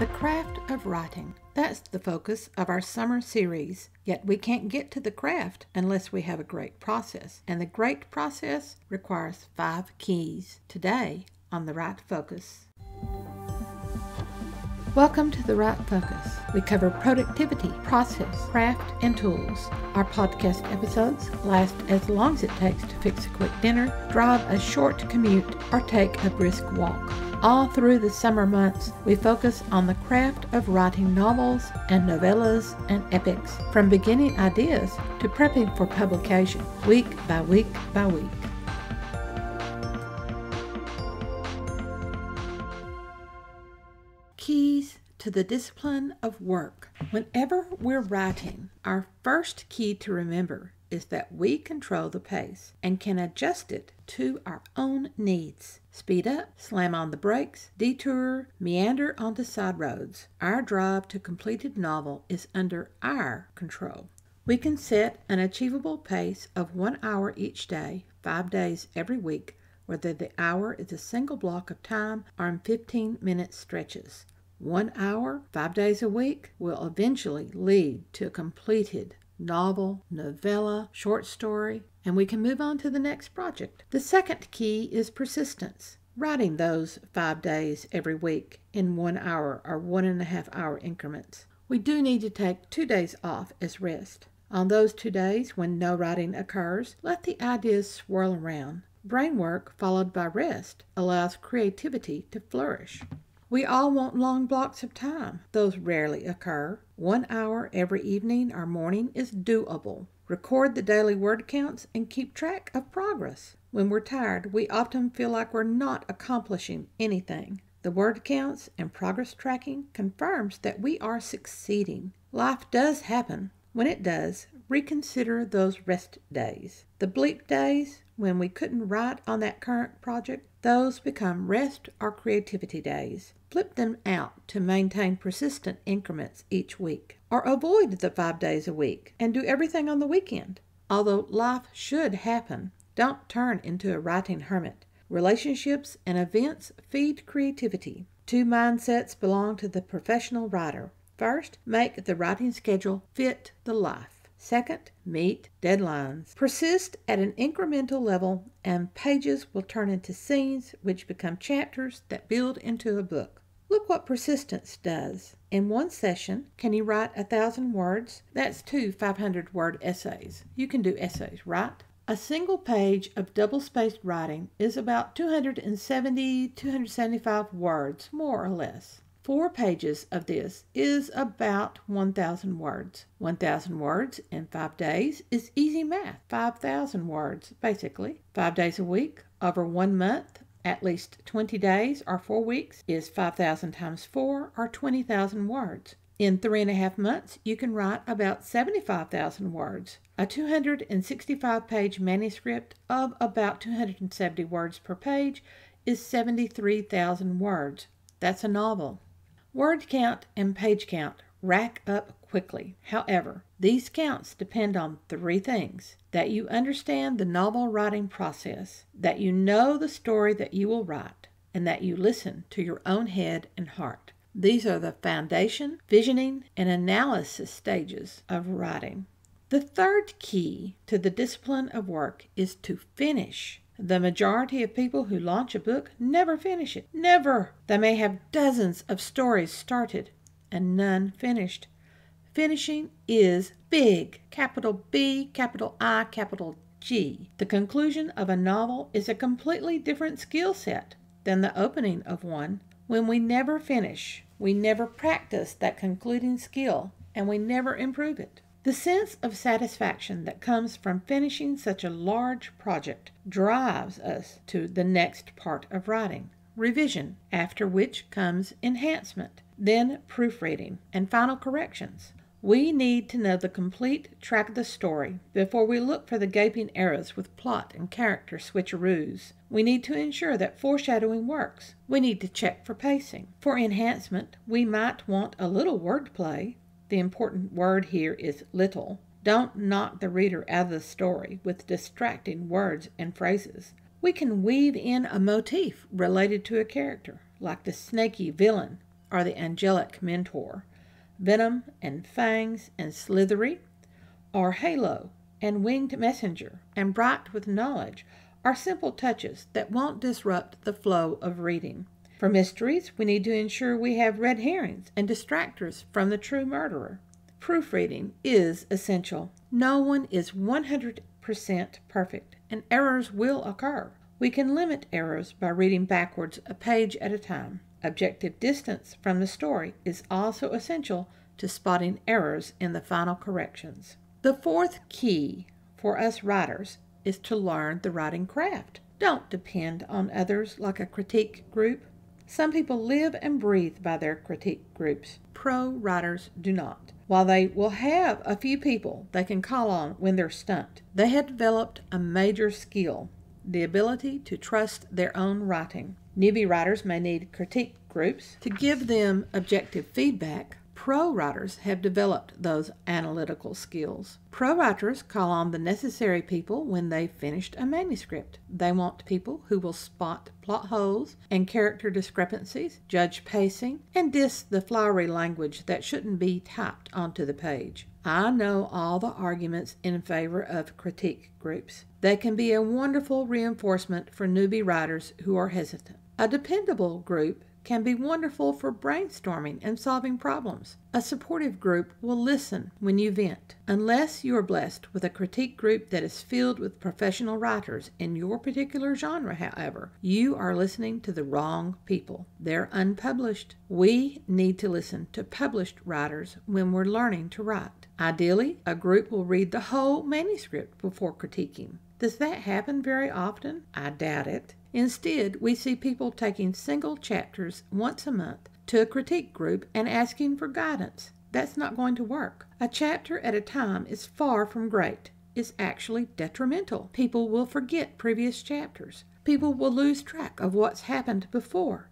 The craft of writing. That's the focus of our summer series. Yet we can't get to the craft unless we have a great process. And the great process requires five keys. Today on The Right Focus. Welcome to The Right Focus. We cover productivity, process, craft, and tools. Our podcast episodes last as long as it takes to fix a quick dinner, drive a short commute, or take a brisk walk. All through the summer months, we focus on the craft of writing novels and novellas and epics, from beginning ideas to prepping for publication, week by week by week. Keys to the discipline of work. Whenever we're writing, our first key to remember is that we control the pace and can adjust it to our own needs. Speed up, slam on the brakes, detour, meander onto side roads. Our drive to completed novel is under our control. We can set an achievable pace of one hour each day, five days every week, whether the hour is a single block of time or in 15 minute stretches. One hour, five days a week, will eventually lead to a completed novel, novella, short story, and we can move on to the next project. The second key is persistence. Writing those five days every week in one hour or one and a half hour increments. We do need to take two days off as rest. On those two days when no writing occurs, let the ideas swirl around. Brain work followed by rest allows creativity to flourish. We all want long blocks of time. Those rarely occur. One hour every evening or morning is doable. Record the daily word counts and keep track of progress. When we're tired, we often feel like we're not accomplishing anything. The word counts and progress tracking confirms that we are succeeding. Life does happen. When it does, reconsider those rest days. The bleep days, when we couldn't write on that current project, those become rest or creativity days. Flip them out to maintain persistent increments each week. Or avoid the five days a week and do everything on the weekend. Although life should happen, don't turn into a writing hermit. Relationships and events feed creativity. Two mindsets belong to the professional writer. First, make the writing schedule fit the life. Second, meet deadlines. Persist at an incremental level, and pages will turn into scenes which become chapters that build into a book. Look what persistence does. In one session, can you write a thousand words? That's two 500 word essays. You can do essays, right? A single page of double spaced writing is about 270, 275 words, more or less four pages of this is about 1,000 words. 1,000 words in five days is easy math, 5,000 words basically. Five days a week over one month at least 20 days or four weeks is 5,000 times four or 20,000 words. In three and a half months, you can write about 75,000 words, a 265 page manuscript of about 270 words per page is 73,000 words. That's a novel. Word count and page count rack up quickly. However, these counts depend on three things that you understand the novel writing process, that you know the story that you will write, and that you listen to your own head and heart. These are the foundation, visioning, and analysis stages of writing. The third key to the discipline of work is to finish. The majority of people who launch a book never finish it. Never! They may have dozens of stories started and none finished. Finishing is big, capital B, capital I, capital G. The conclusion of a novel is a completely different skill set than the opening of one. When we never finish, we never practice that concluding skill and we never improve it. The sense of satisfaction that comes from finishing such a large project drives us to the next part of writing, revision, after which comes enhancement, then proofreading, and final corrections. We need to know the complete track of the story before we look for the gaping errors with plot and character switcheroos. We need to ensure that foreshadowing works. We need to check for pacing. For enhancement, we might want a little wordplay, the important word here is little. Don't knock the reader out of the story with distracting words and phrases. We can weave in a motif related to a character, like the snaky villain or the angelic mentor, venom and fangs and slithery, or halo and winged messenger and bright with knowledge are simple touches that won't disrupt the flow of reading. For mysteries, we need to ensure we have red herrings and distractors from the true murderer. Proofreading is essential. No one is 100% perfect, and errors will occur. We can limit errors by reading backwards a page at a time. Objective distance from the story is also essential to spotting errors in the final corrections. The fourth key for us writers is to learn the writing craft. Don't depend on others like a critique group some people live and breathe by their critique groups. Pro writers do not. While they will have a few people they can call on when they're stumped, they have developed a major skill the ability to trust their own writing. Newbie writers may need critique groups to give them objective feedback Pro writers have developed those analytical skills. Pro writers call on the necessary people when they've finished a manuscript. They want people who will spot plot holes and character discrepancies, judge pacing, and diss the flowery language that shouldn't be typed onto the page. I know all the arguments in favor of critique groups. They can be a wonderful reinforcement for newbie writers who are hesitant. A dependable group can be wonderful for brainstorming and solving problems. A supportive group will listen when you vent. Unless you are blessed with a critique group that is filled with professional writers in your particular genre, however, you are listening to the wrong people. They're unpublished. We need to listen to published writers when we're learning to write. Ideally, a group will read the whole manuscript before critiquing. Does that happen very often? I doubt it. Instead, we see people taking single chapters once a month to a critique group and asking for guidance. That's not going to work. A chapter at a time is far from great. It's actually detrimental. People will forget previous chapters. People will lose track of what's happened before.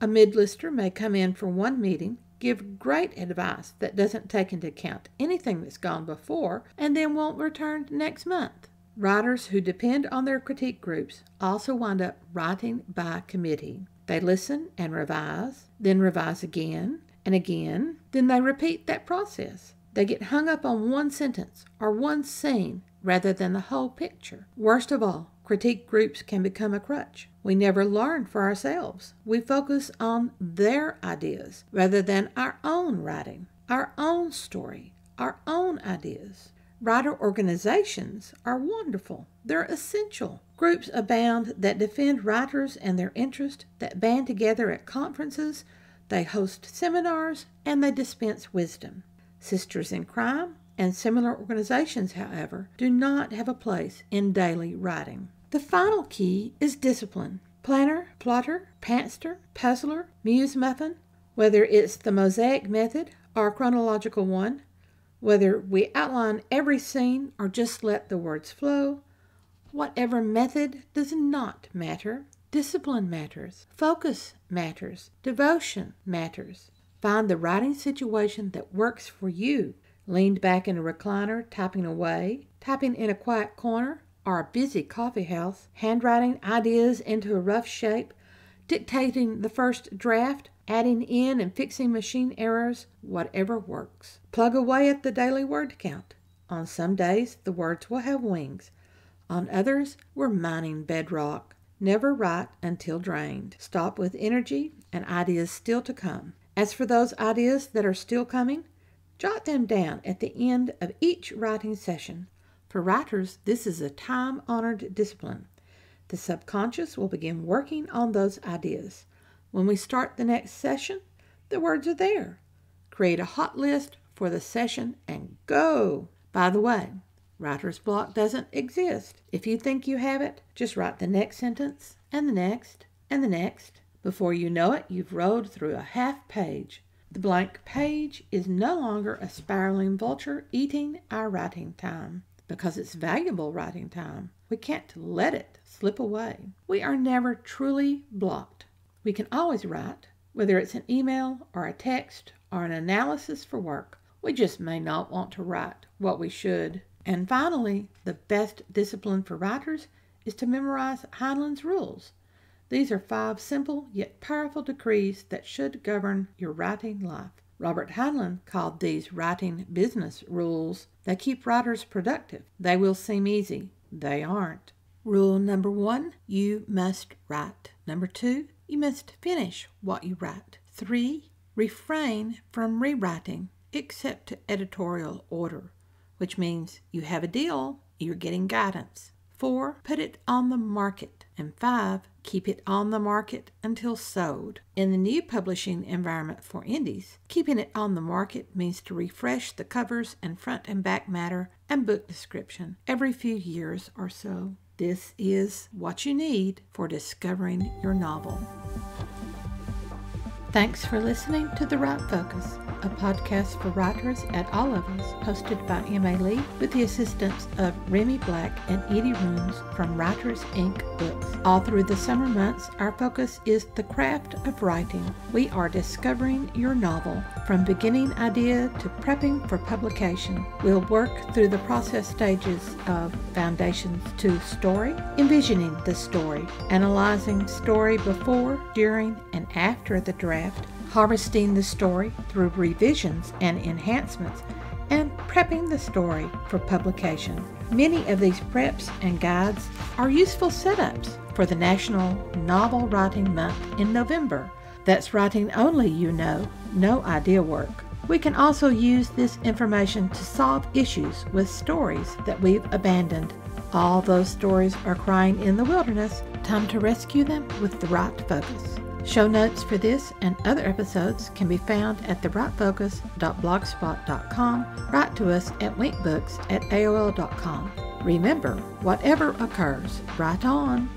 A midlister may come in for one meeting, give great advice that doesn't take into account anything that's gone before, and then won't return next month. Writers who depend on their critique groups also wind up writing by committee. They listen and revise, then revise again and again, then they repeat that process. They get hung up on one sentence or one scene rather than the whole picture. Worst of all, critique groups can become a crutch. We never learn for ourselves. We focus on their ideas rather than our own writing, our own story, our own ideas. Writer organizations are wonderful. They're essential. Groups abound that defend writers and their interests, that band together at conferences, they host seminars, and they dispense wisdom. Sisters in Crime and similar organizations, however, do not have a place in daily writing. The final key is discipline. Planner, plotter, pantster, puzzler, muse muffin, whether it's the mosaic method or chronological one, whether we outline every scene or just let the words flow, whatever method does not matter. Discipline matters. Focus matters. Devotion matters. Find the writing situation that works for you. Leaned back in a recliner, typing away, typing in a quiet corner or a busy coffee house, handwriting ideas into a rough shape dictating the first draft, adding in and fixing machine errors, whatever works. Plug away at the daily word count. On some days, the words will have wings. On others, we're mining bedrock. Never write until drained. Stop with energy and ideas still to come. As for those ideas that are still coming, jot them down at the end of each writing session. For writers, this is a time honored discipline. The subconscious will begin working on those ideas. When we start the next session, the words are there. Create a hot list for the session and go. By the way, writer's block doesn't exist. If you think you have it, just write the next sentence and the next and the next. Before you know it, you've rolled through a half page. The blank page is no longer a spiraling vulture eating our writing time because it's valuable writing time. We can't let it slip away. We are never truly blocked. We can always write, whether it's an email or a text or an analysis for work. We just may not want to write what we should. And finally, the best discipline for writers is to memorize Heinlein's rules. These are five simple yet powerful decrees that should govern your writing life. Robert Heinlein called these writing business rules. They keep writers productive. They will seem easy. They aren't. Rule number one you must write. Number two, you must finish what you write. Three, refrain from rewriting except to editorial order, which means you have a deal, you're getting guidance. 4. Put it on the market. And 5. Keep it on the market until sold. In the new publishing environment for indies, keeping it on the market means to refresh the covers and front and back matter and book description every few years or so. This is what you need for discovering your novel. Thanks for listening to The Right Focus a podcast for writers at all levels, hosted by Emma Lee, with the assistance of Remy Black and Edie Runes from Writers Inc. Books. All through the summer months, our focus is the craft of writing. We are discovering your novel, from beginning idea to prepping for publication. We'll work through the process stages of foundations to story, envisioning the story, analyzing story before, during, and after the draft, harvesting the story through revisions and enhancements, and prepping the story for publication. Many of these preps and guides are useful setups for the National Novel Writing Month in November. That's writing only, you know, no idea work. We can also use this information to solve issues with stories that we've abandoned. All those stories are crying in the wilderness. Time to rescue them with the right focus. Show notes for this and other episodes can be found at therightfocus.blogspot.com. Write to us at winkbooks at aol.com. Remember, whatever occurs, write on.